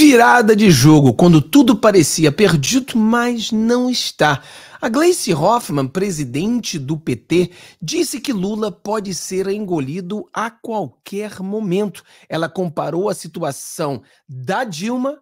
Virada de jogo, quando tudo parecia perdido, mas não está. A Gleice Hoffmann, presidente do PT, disse que Lula pode ser engolido a qualquer momento. Ela comparou a situação da Dilma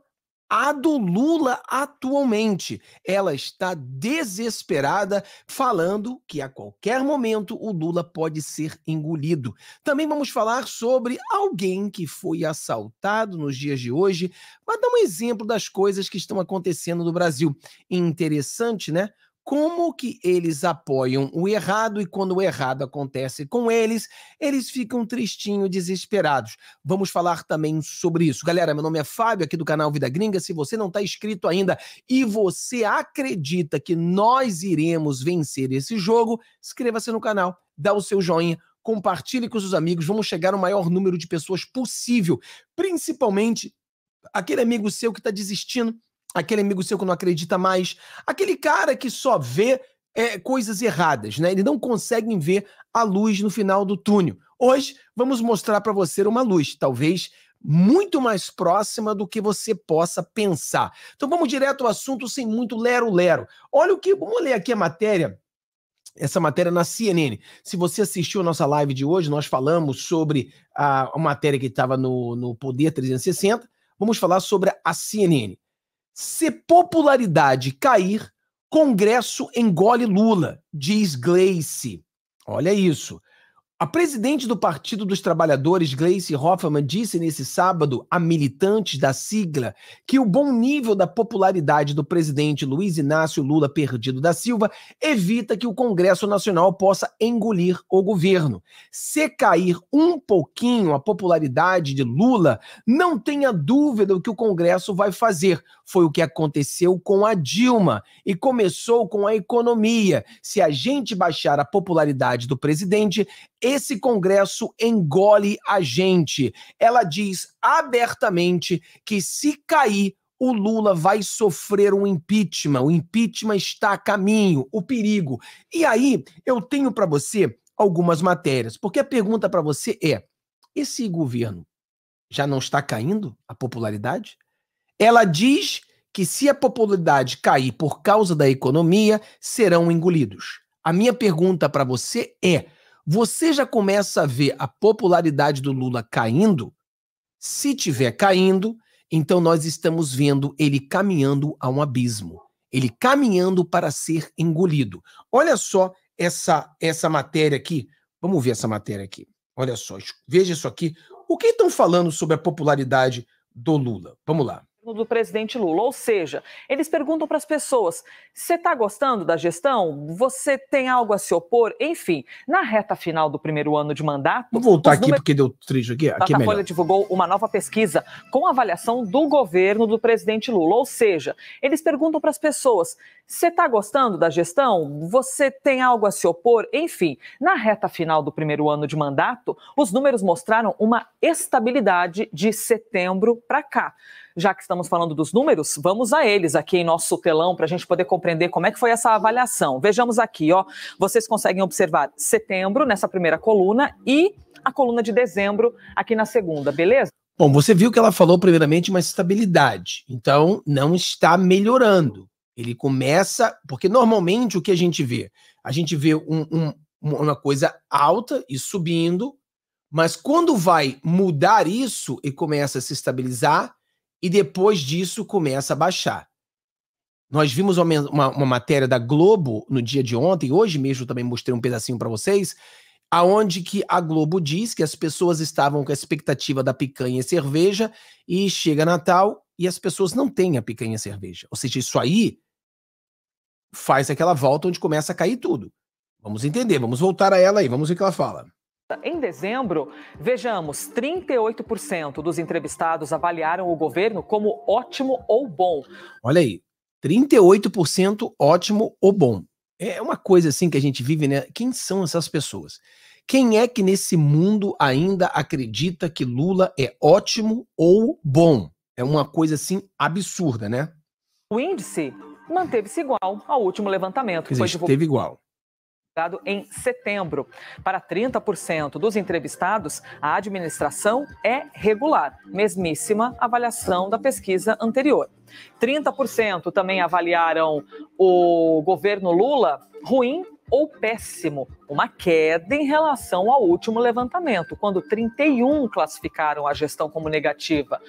a do Lula atualmente. Ela está desesperada, falando que a qualquer momento o Lula pode ser engolido. Também vamos falar sobre alguém que foi assaltado nos dias de hoje, para dar um exemplo das coisas que estão acontecendo no Brasil. Interessante, né? como que eles apoiam o errado e quando o errado acontece com eles, eles ficam tristinho, desesperados. Vamos falar também sobre isso. Galera, meu nome é Fábio, aqui do canal Vida Gringa. Se você não está inscrito ainda e você acredita que nós iremos vencer esse jogo, inscreva-se no canal, dá o seu joinha, compartilhe com seus amigos, vamos chegar ao maior número de pessoas possível, principalmente aquele amigo seu que está desistindo, aquele amigo seu que não acredita mais, aquele cara que só vê é, coisas erradas, né? Ele não consegue ver a luz no final do túnel. Hoje vamos mostrar para você uma luz, talvez muito mais próxima do que você possa pensar. Então vamos direto ao assunto sem muito lero-lero. Olha o que, vamos ler aqui a matéria essa matéria na CNN. Se você assistiu a nossa live de hoje, nós falamos sobre a, a matéria que estava no, no Poder 360. Vamos falar sobre a CNN. Se popularidade cair, Congresso engole Lula, diz Gleice. Olha isso. A presidente do Partido dos Trabalhadores, Gleice Hoffmann, disse nesse sábado a militantes da sigla que o bom nível da popularidade do presidente Luiz Inácio Lula Perdido da Silva evita que o Congresso Nacional possa engolir o governo. Se cair um pouquinho a popularidade de Lula, não tenha dúvida o que o Congresso vai fazer. Foi o que aconteceu com a Dilma e começou com a economia. Se a gente baixar a popularidade do presidente, esse Congresso engole a gente. Ela diz abertamente que se cair, o Lula vai sofrer um impeachment. O impeachment está a caminho, o perigo. E aí, eu tenho para você algumas matérias, porque a pergunta para você é: esse governo já não está caindo a popularidade? Ela diz que se a popularidade cair por causa da economia, serão engolidos. A minha pergunta para você é: você já começa a ver a popularidade do Lula caindo? Se tiver caindo, então nós estamos vendo ele caminhando a um abismo, ele caminhando para ser engolido. Olha só essa essa matéria aqui. Vamos ver essa matéria aqui. Olha só, veja isso aqui. O que estão falando sobre a popularidade do Lula? Vamos lá do presidente Lula. Ou seja, eles perguntam para as pessoas: você está gostando da gestão? Você tem algo a se opor? Enfim, na reta final do primeiro ano de mandato. Vou voltar aqui números... porque deu trijo aqui. aqui é a Folha divulgou uma nova pesquisa com avaliação do governo do presidente Lula. Ou seja, eles perguntam para as pessoas: você está gostando da gestão? Você tem algo a se opor? Enfim, na reta final do primeiro ano de mandato, os números mostraram uma estabilidade de setembro para cá. Já que estamos falando dos números, vamos a eles aqui em nosso telão para a gente poder compreender como é que foi essa avaliação. Vejamos aqui, ó. Vocês conseguem observar setembro nessa primeira coluna e a coluna de dezembro aqui na segunda, beleza? Bom, você viu que ela falou primeiramente uma estabilidade. Então, não está melhorando. Ele começa, porque normalmente o que a gente vê? A gente vê um, um, uma coisa alta e subindo, mas quando vai mudar isso e começa a se estabilizar, e depois disso começa a baixar. Nós vimos uma, uma, uma matéria da Globo no dia de ontem, hoje mesmo também mostrei um pedacinho para vocês, aonde que a Globo diz que as pessoas estavam com a expectativa da picanha e cerveja, e chega Natal e as pessoas não têm a picanha e cerveja. Ou seja, isso aí faz aquela volta onde começa a cair tudo. Vamos entender, vamos voltar a ela aí, vamos ver o que ela fala. Em dezembro, vejamos, 38% dos entrevistados avaliaram o governo como ótimo ou bom. Olha aí, 38% ótimo ou bom. É uma coisa assim que a gente vive, né? Quem são essas pessoas? Quem é que nesse mundo ainda acredita que Lula é ótimo ou bom? É uma coisa assim absurda, né? O índice manteve-se igual ao último levantamento. Que foi divulgado igual. Em setembro. Para 30% dos entrevistados, a administração é regular, mesmíssima avaliação da pesquisa anterior. 30% também avaliaram o governo Lula ruim ou péssimo, uma queda em relação ao último levantamento, quando 31 classificaram a gestão como negativa.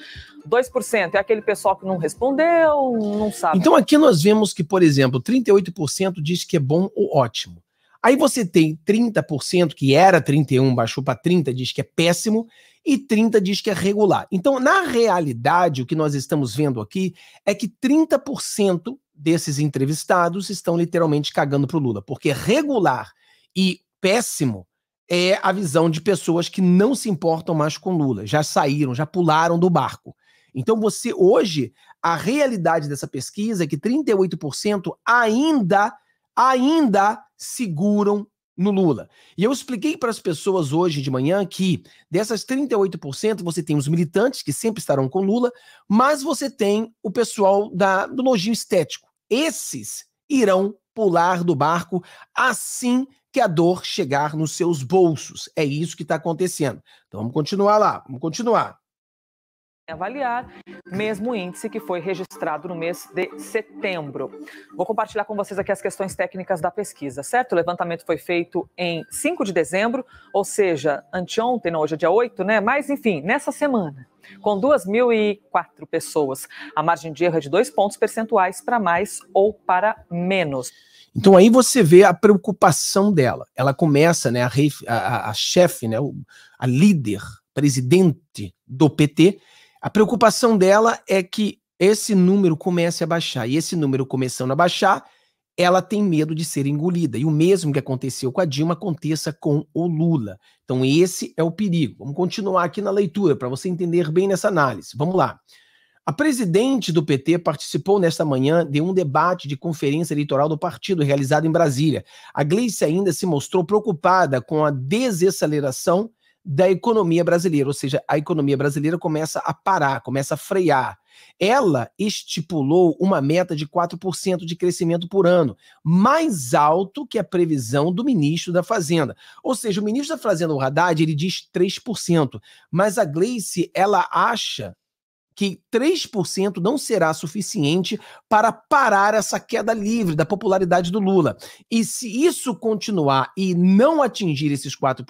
2% é aquele pessoal que não respondeu, não sabe. Então aqui nós vemos que, por exemplo, 38% diz que é bom ou ótimo. Aí você tem 30% que era 31, baixou para 30, diz que é péssimo, e 30 diz que é regular. Então, na realidade, o que nós estamos vendo aqui é que 30% desses entrevistados estão literalmente cagando pro Lula, porque regular e péssimo é a visão de pessoas que não se importam mais com Lula, já saíram, já pularam do barco. Então você hoje a realidade dessa pesquisa é que 38% ainda ainda seguram no Lula. E eu expliquei para as pessoas hoje de manhã que dessas 38% você tem os militantes que sempre estarão com Lula, mas você tem o pessoal da, do lojinho estético, esses irão pular do barco assim que a dor chegar nos seus bolsos. É isso que está acontecendo. Então vamos continuar lá, vamos continuar avaliar, mesmo índice que foi registrado no mês de setembro. Vou compartilhar com vocês aqui as questões técnicas da pesquisa, certo? O levantamento foi feito em 5 de dezembro, ou seja, anteontem, não, hoje é dia 8, né? Mas, enfim, nessa semana, com 2.004 pessoas. A margem de erro é de dois pontos percentuais para mais ou para menos. Então aí você vê a preocupação dela. Ela começa, né, a, a, a chefe, né, a líder, presidente do PT, a preocupação dela é que esse número comece a baixar. E esse número começando a baixar, ela tem medo de ser engolida. E o mesmo que aconteceu com a Dilma aconteça com o Lula. Então, esse é o perigo. Vamos continuar aqui na leitura para você entender bem nessa análise. Vamos lá. A presidente do PT participou nesta manhã de um debate de conferência eleitoral do partido realizado em Brasília. A Gleice ainda se mostrou preocupada com a desaceleração da economia brasileira, ou seja, a economia brasileira começa a parar, começa a frear. Ela estipulou uma meta de 4% de crescimento por ano, mais alto que a previsão do ministro da Fazenda. Ou seja, o ministro da Fazenda, o Haddad, ele diz 3%, mas a Gleice, ela acha que 3% não será suficiente para parar essa queda livre da popularidade do Lula. E se isso continuar e não atingir esses 4%,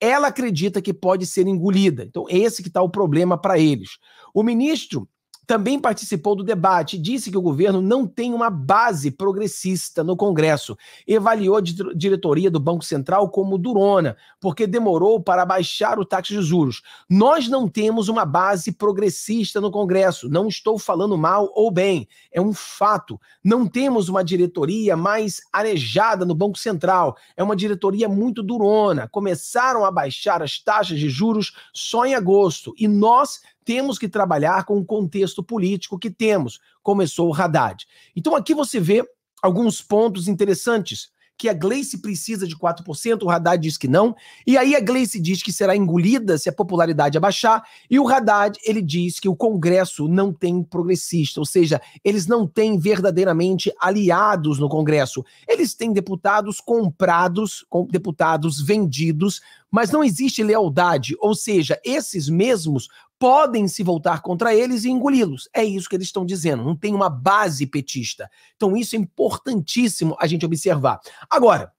ela acredita que pode ser engolida. Então, esse que está o problema para eles. O ministro também participou do debate e disse que o governo não tem uma base progressista no Congresso. Avaliou a diretoria do Banco Central como durona, porque demorou para baixar o taxa de juros. Nós não temos uma base progressista no Congresso. Não estou falando mal ou bem, é um fato. Não temos uma diretoria mais arejada no Banco Central. É uma diretoria muito durona. Começaram a baixar as taxas de juros só em agosto e nós temos que trabalhar com o contexto político que temos, começou o Haddad. Então aqui você vê alguns pontos interessantes, que a Gleice precisa de 4%, o Haddad diz que não, e aí a Gleice diz que será engolida se a popularidade abaixar, e o Haddad, ele diz que o Congresso não tem progressista, ou seja, eles não têm verdadeiramente aliados no Congresso. Eles têm deputados comprados, com deputados vendidos, mas não existe lealdade, ou seja, esses mesmos podem se voltar contra eles e engoli-los. É isso que eles estão dizendo. Não tem uma base petista. Então, isso é importantíssimo a gente observar. Agora,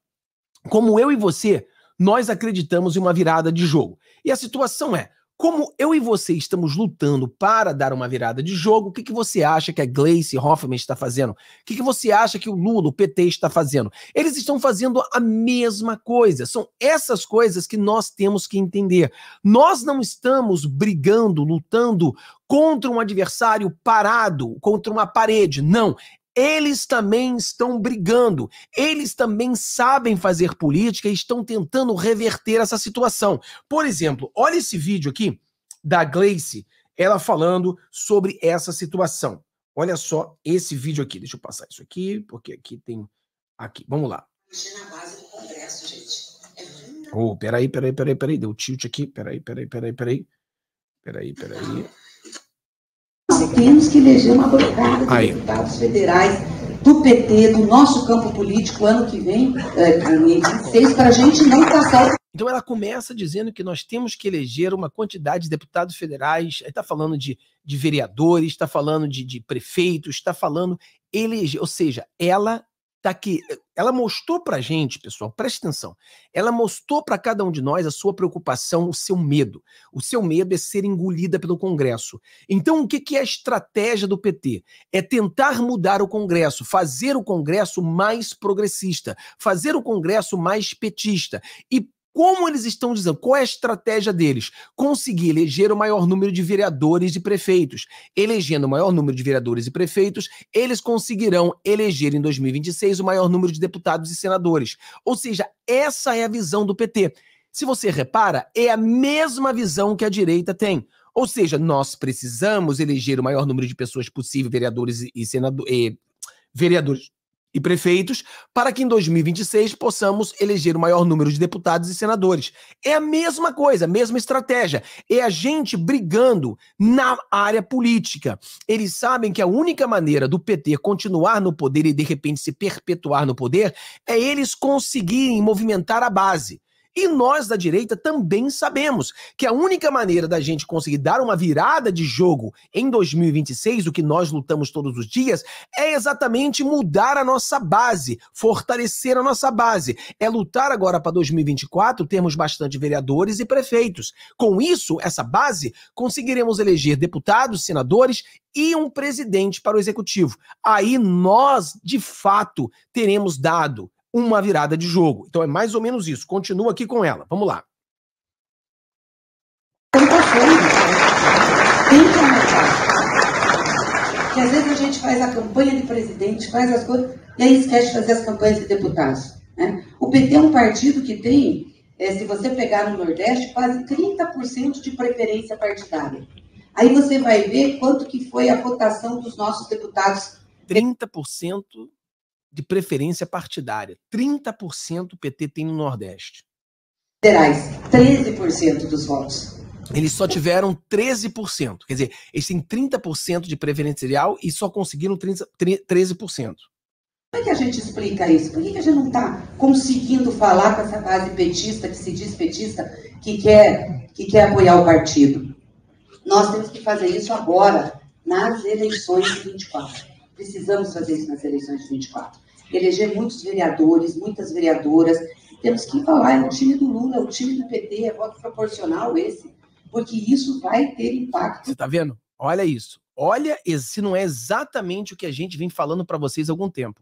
como eu e você, nós acreditamos em uma virada de jogo. E a situação é: como eu e você estamos lutando para dar uma virada de jogo, o que, que você acha que a Gleice Hoffman está fazendo? O que, que você acha que o Lula, o PT, está fazendo? Eles estão fazendo a mesma coisa. São essas coisas que nós temos que entender. Nós não estamos brigando, lutando contra um adversário parado, contra uma parede. Não eles também estão brigando, eles também sabem fazer política e estão tentando reverter essa situação. Por exemplo, olha esse vídeo aqui da Gleice, ela falando sobre essa situação. Olha só esse vídeo aqui. Deixa eu passar isso aqui, porque aqui tem. Aqui, vamos lá. Oh, peraí, peraí, peraí, peraí. Deu tilt aqui. Peraí, peraí, peraí, peraí. Peraí, peraí temos que eleger uma bancada de Aí. deputados federais do PT, do nosso campo político, ano que vem, é, para a gente não passar então ela começa dizendo que nós temos que eleger uma quantidade de deputados federais, está falando de, de vereadores, está falando de, de prefeitos, está falando eleger, ou seja, ela Tá aqui. Ela mostrou pra gente, pessoal, preste atenção. Ela mostrou para cada um de nós a sua preocupação, o seu medo. O seu medo é ser engolida pelo Congresso. Então, o que, que é a estratégia do PT? É tentar mudar o Congresso, fazer o Congresso mais progressista, fazer o Congresso mais petista. E como eles estão dizendo? Qual é a estratégia deles? Conseguir eleger o maior número de vereadores e prefeitos. Elegendo o maior número de vereadores e prefeitos, eles conseguirão eleger em 2026 o maior número de deputados e senadores. Ou seja, essa é a visão do PT. Se você repara, é a mesma visão que a direita tem. Ou seja, nós precisamos eleger o maior número de pessoas possível, vereadores e, senadores. Vereadores e prefeitos, para que em 2026 possamos eleger o maior número de deputados e senadores. É a mesma coisa, a mesma estratégia. É a gente brigando na área política. Eles sabem que a única maneira do PT continuar no poder e de repente se perpetuar no poder é eles conseguirem movimentar a base. E nós da direita também sabemos que a única maneira da gente conseguir dar uma virada de jogo em 2026, o que nós lutamos todos os dias, é exatamente mudar a nossa base, fortalecer a nossa base. É lutar agora para 2024 termos bastante vereadores e prefeitos. Com isso, essa base, conseguiremos eleger deputados, senadores e um presidente para o executivo. Aí nós, de fato, teremos dado uma virada de jogo. Então é mais ou menos isso. Continua aqui com ela. Vamos lá. Que às vezes a gente faz a campanha de presidente, faz as coisas, e aí esquece de fazer as campanhas de deputados. Né? O PT é um partido que tem, é, se você pegar no Nordeste, quase 30% de preferência partidária. Aí você vai ver quanto que foi a votação dos nossos deputados. 30%? de preferência partidária. 30% o PT tem no Nordeste. Federais, 13% dos votos. Eles só tiveram 13%. Quer dizer, eles têm 30% de preferencial e só conseguiram 30, 13%. Como é que a gente explica isso? Por que, que a gente não está conseguindo falar com essa base petista, que se diz petista, que quer, que quer apoiar o partido? Nós temos que fazer isso agora, nas eleições de 24. Precisamos fazer isso nas eleições de 24 eleger muitos vereadores, muitas vereadoras. Temos que falar, é o time do Lula, é o time do PT, é voto proporcional esse, porque isso vai ter impacto. Você está vendo? Olha isso. Olha, se não é exatamente o que a gente vem falando para vocês há algum tempo.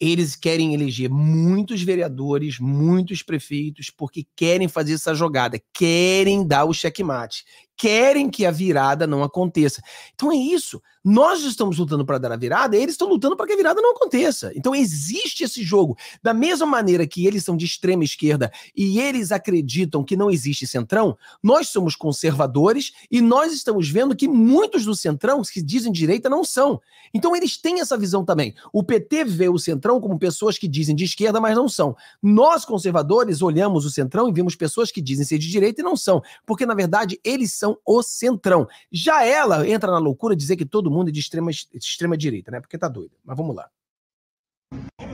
Eles querem eleger muitos vereadores, muitos prefeitos, porque querem fazer essa jogada, querem dar o checkmate querem que a virada não aconteça. Então é isso. Nós estamos lutando para dar a virada, eles estão lutando para que a virada não aconteça. Então existe esse jogo. Da mesma maneira que eles são de extrema esquerda e eles acreditam que não existe centrão, nós somos conservadores e nós estamos vendo que muitos do centrão que dizem direita não são. Então eles têm essa visão também. O PT vê o centrão como pessoas que dizem de esquerda, mas não são. Nós conservadores olhamos o centrão e vimos pessoas que dizem ser de direita e não são, porque na verdade eles são são então, o centrão. Já ela entra na loucura dizer que todo mundo é de extrema, de extrema direita, né? Porque tá doida. Mas vamos lá.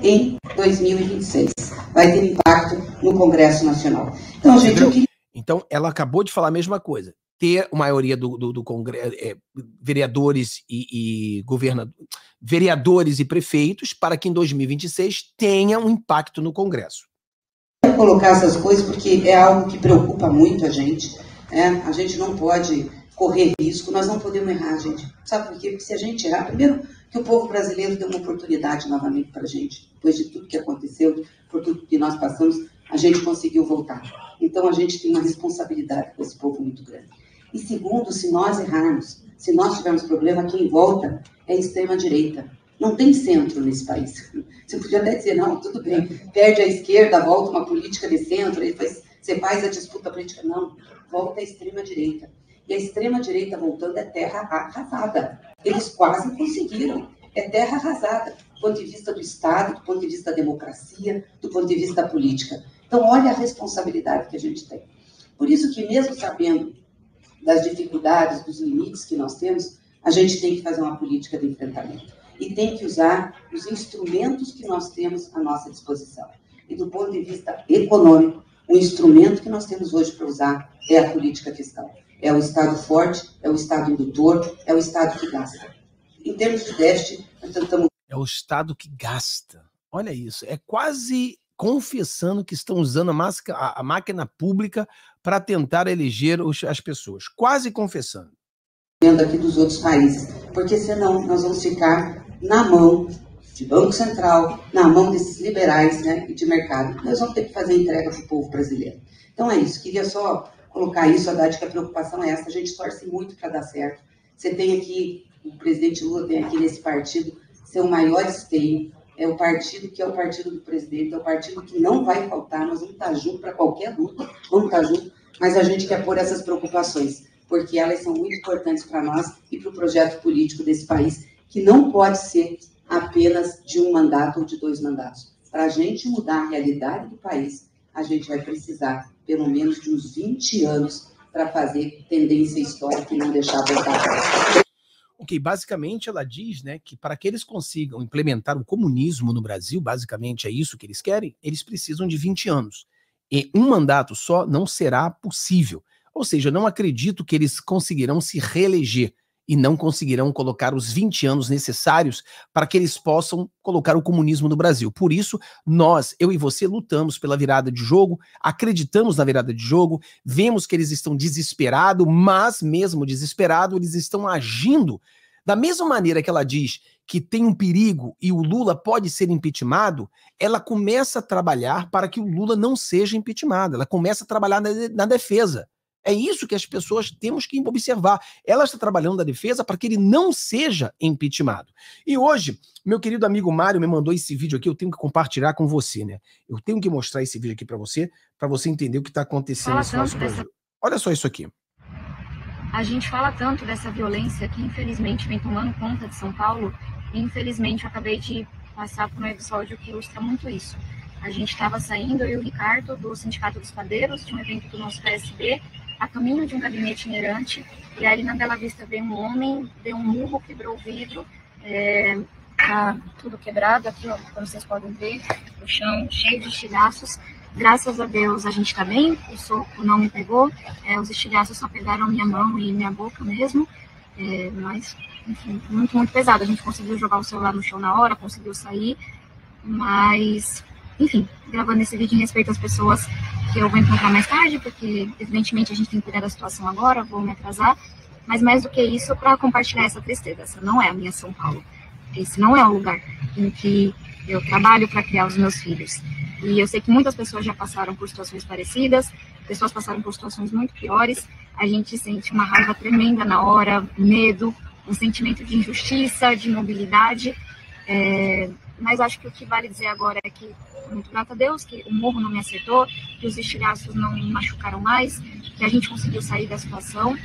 Em 2026 vai ter impacto no Congresso Nacional. Então, gente, eu queria... então ela acabou de falar a mesma coisa. Ter a maioria do, do, do Congresso, é, vereadores e, e governadores, vereadores e prefeitos, para que em 2026 tenha um impacto no Congresso colocar essas coisas porque é algo que preocupa muito a gente. É, a gente não pode correr risco, nós não podemos errar, gente. Sabe por quê? Porque se a gente errar, primeiro que o povo brasileiro deu uma oportunidade novamente para a gente, depois de tudo que aconteceu, por tudo que nós passamos, a gente conseguiu voltar. Então a gente tem uma responsabilidade com esse povo muito grande. E segundo, se nós errarmos, se nós tivermos problema, quem volta é a extrema-direita. Não tem centro nesse país. Você podia até dizer, não, tudo bem, perde a esquerda, volta uma política de centro, aí faz, você faz a disputa política. Não, volta a extrema-direita. E a extrema-direita voltando é terra arrasada. Eles quase conseguiram. É terra arrasada, do ponto de vista do Estado, do ponto de vista da democracia, do ponto de vista da política. Então, olha a responsabilidade que a gente tem. Por isso que, mesmo sabendo das dificuldades, dos limites que nós temos, a gente tem que fazer uma política de enfrentamento. E tem que usar os instrumentos que nós temos à nossa disposição. E do ponto de vista econômico, o instrumento que nós temos hoje para usar é a política fiscal. É o Estado forte, é o Estado indutor, é o Estado que gasta. Em termos de déficit, nós tentamos. É o Estado que gasta. Olha isso. É quase confessando que estão usando a, máscara, a máquina pública para tentar eleger os, as pessoas. Quase confessando. Aqui dos outros países, porque senão nós vamos ficar na mão de Banco Central, na mão desses liberais né, e de mercado. Nós vamos ter que fazer entrega para o povo brasileiro. Então é isso, queria só colocar isso, Haddad, que a preocupação é essa, a gente torce muito para dar certo. Você tem aqui, o presidente Lula tem aqui nesse partido, seu maior esteio, é o partido que é o partido do presidente, é o partido que não vai faltar, nós vamos estar tá juntos para qualquer luta, vamos estar tá juntos, mas a gente quer pôr essas preocupações, porque elas são muito importantes para nós e para o projeto político desse país, que não pode ser apenas de um mandato ou de dois mandatos. Para a gente mudar a realidade do país, a gente vai precisar pelo menos de uns 20 anos para fazer tendência histórica e não deixar voltar. Ok, basicamente ela diz né, que para que eles consigam implementar o comunismo no Brasil, basicamente é isso que eles querem, eles precisam de 20 anos. E um mandato só não será possível. Ou seja, não acredito que eles conseguirão se reeleger e não conseguirão colocar os 20 anos necessários para que eles possam colocar o comunismo no Brasil. Por isso, nós, eu e você, lutamos pela virada de jogo, acreditamos na virada de jogo, vemos que eles estão desesperados, mas mesmo desesperados, eles estão agindo da mesma maneira que ela diz que tem um perigo e o Lula pode ser impeachmentado, ela começa a trabalhar para que o Lula não seja impeachmentado, ela começa a trabalhar na defesa. É isso que as pessoas temos que observar. Ela está trabalhando da defesa para que ele não seja impeachmentado. E hoje, meu querido amigo Mário me mandou esse vídeo aqui, eu tenho que compartilhar com você, né? Eu tenho que mostrar esse vídeo aqui para você, para você entender o que está acontecendo nesse nosso dessa... Brasil. Olha só isso aqui. A gente fala tanto dessa violência que infelizmente vem tomando conta de São Paulo, e infelizmente eu acabei de passar por um episódio que ilustra muito isso. A gente estava saindo, eu e o Ricardo, do Sindicato dos Padeiros, de um evento do nosso PSB, a caminho de um gabinete inerante, e ali na Bela Vista veio um homem, deu um murro, quebrou o vidro, é, tá tudo quebrado aqui, ó, como vocês podem ver, o chão cheio de estilhaços. Graças a Deus a gente está bem, o soco não me pegou, é, os estilhaços só pegaram minha mão e minha boca mesmo, é, mas, enfim, muito, muito pesado. A gente conseguiu jogar o celular no chão na hora, conseguiu sair, mas, enfim, gravando esse vídeo em respeito às pessoas que eu vou encontrar mais tarde, porque evidentemente a gente tem que cuidar da situação agora, vou me atrasar, mas mais do que isso, para compartilhar essa tristeza. Essa não é a minha São Paulo. Esse não é o lugar em que eu trabalho para criar os meus filhos. E eu sei que muitas pessoas já passaram por situações parecidas, pessoas passaram por situações muito piores. A gente sente uma raiva tremenda na hora, medo, um sentimento de injustiça, de imobilidade. É, mas acho que o que vale dizer agora é que muito grato a Deus que o morro não me acertou, que os estilhaços não me machucaram mais, que a gente conseguiu sair da situação.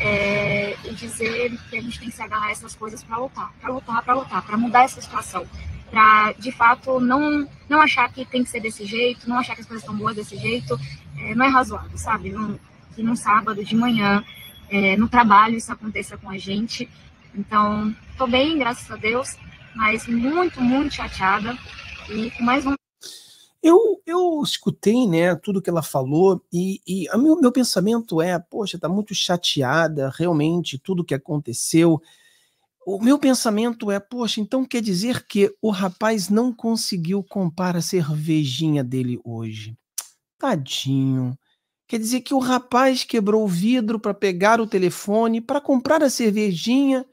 É, e dizer que a gente tem que se agarrar a essas coisas para lutar, para lutar, para lutar, para mudar essa situação, para de fato não não achar que tem que ser desse jeito, não achar que as coisas estão boas desse jeito, é, não é razoável, sabe? Não, que num sábado de manhã, é, no trabalho, isso aconteça com a gente. Então, estou bem, graças a Deus, mas muito, muito chateada e com mais um. Eu, eu escutei né, tudo que ela falou e, o meu, meu pensamento é: poxa, está muito chateada realmente tudo que aconteceu. O meu pensamento é: poxa, então quer dizer que o rapaz não conseguiu comprar a cervejinha dele hoje? Tadinho. Quer dizer que o rapaz quebrou o vidro para pegar o telefone, para comprar a cervejinha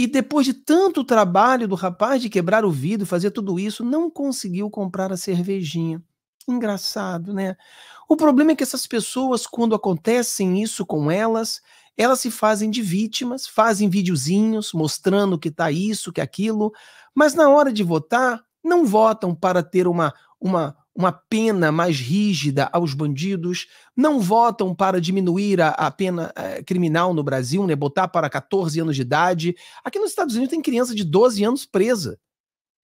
e depois de tanto trabalho do rapaz de quebrar o vidro, fazer tudo isso, não conseguiu comprar a cervejinha. Engraçado, né? O problema é que essas pessoas, quando acontecem isso com elas, elas se fazem de vítimas, fazem videozinhos mostrando que tá isso, que aquilo, mas na hora de votar, não votam para ter uma, uma, uma pena mais rígida aos bandidos, não votam para diminuir a, a pena eh, criminal no Brasil, né? botar para 14 anos de idade. Aqui nos Estados Unidos tem criança de 12 anos presa.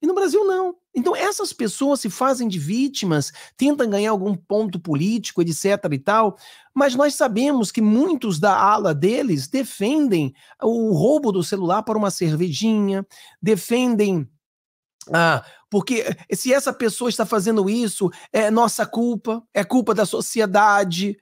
E no Brasil não. Então essas pessoas se fazem de vítimas, tentam ganhar algum ponto político, etc e tal, mas nós sabemos que muitos da ala deles defendem o roubo do celular para uma cervejinha, defendem ah, porque eh, se essa pessoa está fazendo isso, é nossa culpa, é culpa da sociedade.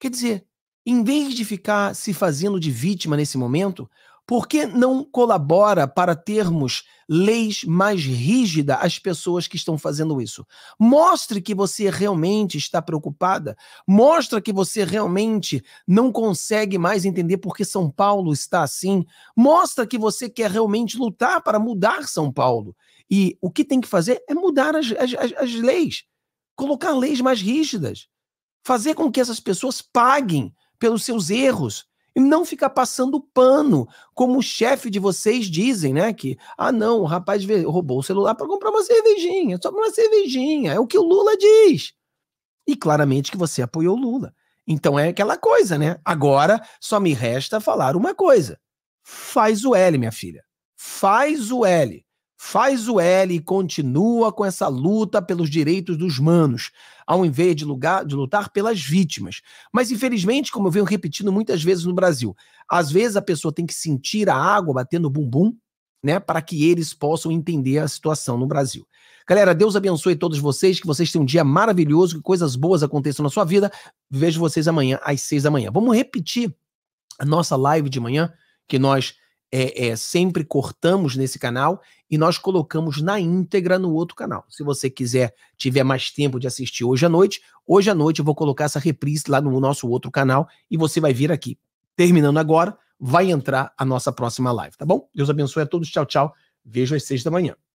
Quer dizer, em vez de ficar se fazendo de vítima nesse momento, por que não colabora para termos leis mais rígidas às pessoas que estão fazendo isso? Mostre que você realmente está preocupada. Mostre que você realmente não consegue mais entender por que São Paulo está assim. Mostre que você quer realmente lutar para mudar São Paulo. E o que tem que fazer é mudar as, as, as leis, colocar leis mais rígidas, fazer com que essas pessoas paguem pelos seus erros e não ficar passando pano, como o chefe de vocês dizem, né? Que, ah, não, o rapaz roubou o celular para comprar uma cervejinha, só uma cervejinha, é o que o Lula diz. E claramente que você apoiou o Lula. Então é aquela coisa, né? Agora só me resta falar uma coisa. Faz o L, minha filha. Faz o L. Faz o L e continua com essa luta pelos direitos dos manos, ao invés de, lugar, de lutar pelas vítimas. Mas, infelizmente, como eu venho repetindo muitas vezes no Brasil, às vezes a pessoa tem que sentir a água batendo bumbum, né, para que eles possam entender a situação no Brasil. Galera, Deus abençoe todos vocês, que vocês tenham um dia maravilhoso, que coisas boas aconteçam na sua vida. Vejo vocês amanhã às seis da manhã. Vamos repetir a nossa live de manhã, que nós é, é, sempre cortamos nesse canal e nós colocamos na íntegra no outro canal. Se você quiser, tiver mais tempo de assistir hoje à noite, hoje à noite eu vou colocar essa reprise lá no nosso outro canal e você vai vir aqui. Terminando agora, vai entrar a nossa próxima live, tá bom? Deus abençoe a todos. Tchau, tchau. Vejo às seis da manhã.